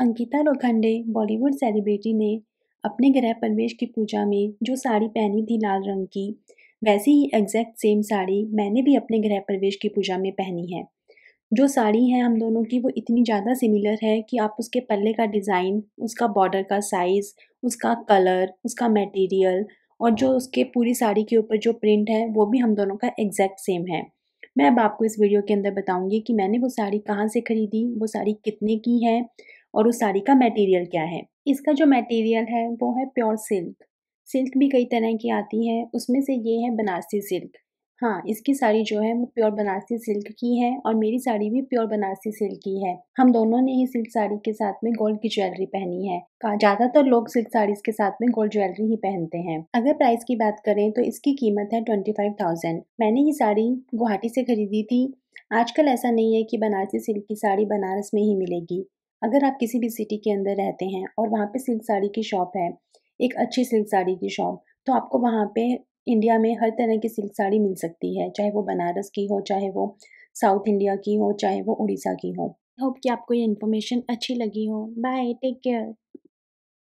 Ankita Lokhande Bollywood celebrity ने अपने गृह प्रवेश की पूजा में जो साड़ी पहनी थी लाल रंग की वैसी ही एग्जैक्ट सेम साड़ी मैंने भी अपने गृह प्रवेश की पूजा में पहनी है जो साड़ी है हम दोनों की वो इतनी ज़्यादा सिमिलर है कि आप उसके पल्ले का डिज़ाइन उसका बॉर्डर का साइज़ उसका कलर उसका मटेरियल और जो उसके पूरी साड़ी के ऊपर जो प्रिंट है वो भी हम दोनों का एग्जैक्ट सेम है मैं अब आपको इस वीडियो के अंदर बताऊंगी कि मैंने वो साड़ी कहाँ से ख़रीदी वो साड़ी कितने की है और उस साड़ी का मटेरियल क्या है इसका जो मटेरियल है वो है प्योर सिल्क सिल्क भी कई तरह की आती है उसमें से ये है बनारसी सिल्क हाँ इसकी साड़ी जो है वो प्योर बनारसी सिल्क की है और मेरी साड़ी भी प्योर बनारसी सिल्क की है हम दोनों ने ही सिल्क साड़ी के साथ में गोल्ड की ज्वेलरी पहनी है ज़्यादातर लोग सिल्क साड़ी के साथ में गोल्ड ज्वेलरी ही पहनते हैं अगर प्राइस की बात करें तो इसकी कीमत है ट्वेंटी फाइव थाउजेंड मैंने ये साड़ी गुवाहाटी से खरीदी थी आजकल ऐसा नहीं है कि बनारसी सिल्क की साड़ी बनारस में ही मिलेगी अगर आप किसी भी सिटी के अंदर रहते हैं और वहाँ पे सिल्क साड़ी की शॉप है एक अच्छी सिल्क साड़ी की शॉप तो आपको वहाँ पे इंडिया में हर तरह की सिल्क साड़ी मिल सकती है चाहे वो बनारस की हो चाहे वो साउथ इंडिया की हो चाहे वो उड़ीसा की हो होप कि आपको ये इन्फॉर्मेशन अच्छी लगी हो बाय टेक केयर